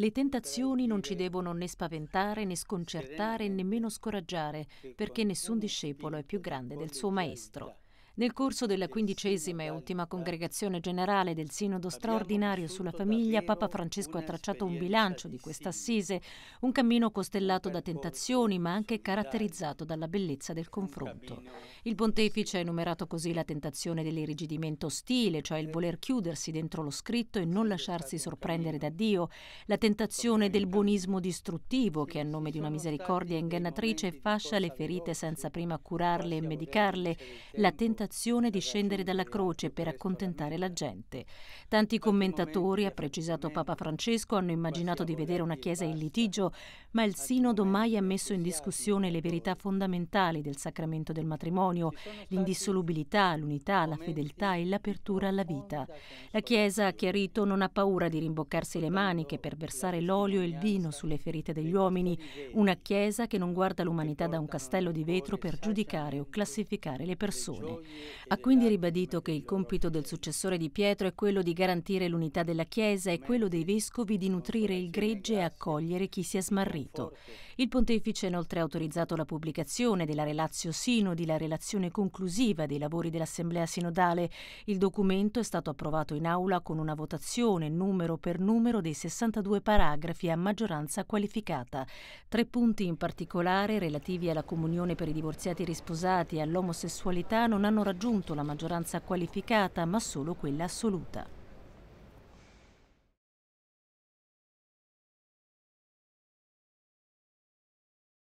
Le tentazioni non ci devono né spaventare né sconcertare nemmeno scoraggiare, perché nessun discepolo è più grande del suo maestro. Nel corso della quindicesima e ultima congregazione generale del Sinodo straordinario sulla famiglia, Papa Francesco ha tracciato un bilancio di questa assise, un cammino costellato da tentazioni ma anche caratterizzato dalla bellezza del confronto. Il pontefice ha enumerato così la tentazione dell'irrigidimento ostile, cioè il voler chiudersi dentro lo scritto e non lasciarsi sorprendere da Dio, la tentazione del buonismo distruttivo che a nome di una misericordia ingannatrice fascia le ferite senza prima curarle e medicarle, la tentazione tentazione di scendere dalla croce per accontentare la gente. Tanti commentatori, ha precisato Papa Francesco, hanno immaginato di vedere una Chiesa in litigio, ma il Sinodo mai ha messo in discussione le verità fondamentali del sacramento del matrimonio, l'indissolubilità, l'unità, la fedeltà e l'apertura alla vita. La Chiesa, ha chiarito, non ha paura di rimboccarsi le maniche per versare l'olio e il vino sulle ferite degli uomini, una Chiesa che non guarda l'umanità da un castello di vetro per giudicare o classificare le persone. Ha quindi ribadito che il compito del successore di Pietro è quello di garantire l'unità della Chiesa e quello dei vescovi di nutrire il gregge e accogliere chi si è smarrito. Il pontefice ha inoltre autorizzato la pubblicazione della Relazio Sinodi, la relazione conclusiva dei lavori dell'Assemblea Sinodale. Il documento è stato approvato in aula con una votazione numero per numero dei 62 paragrafi a maggioranza qualificata. Tre punti in particolare relativi alla comunione per i divorziati risposati e all'omosessualità non hanno raggiunto la maggioranza qualificata, ma solo quella assoluta.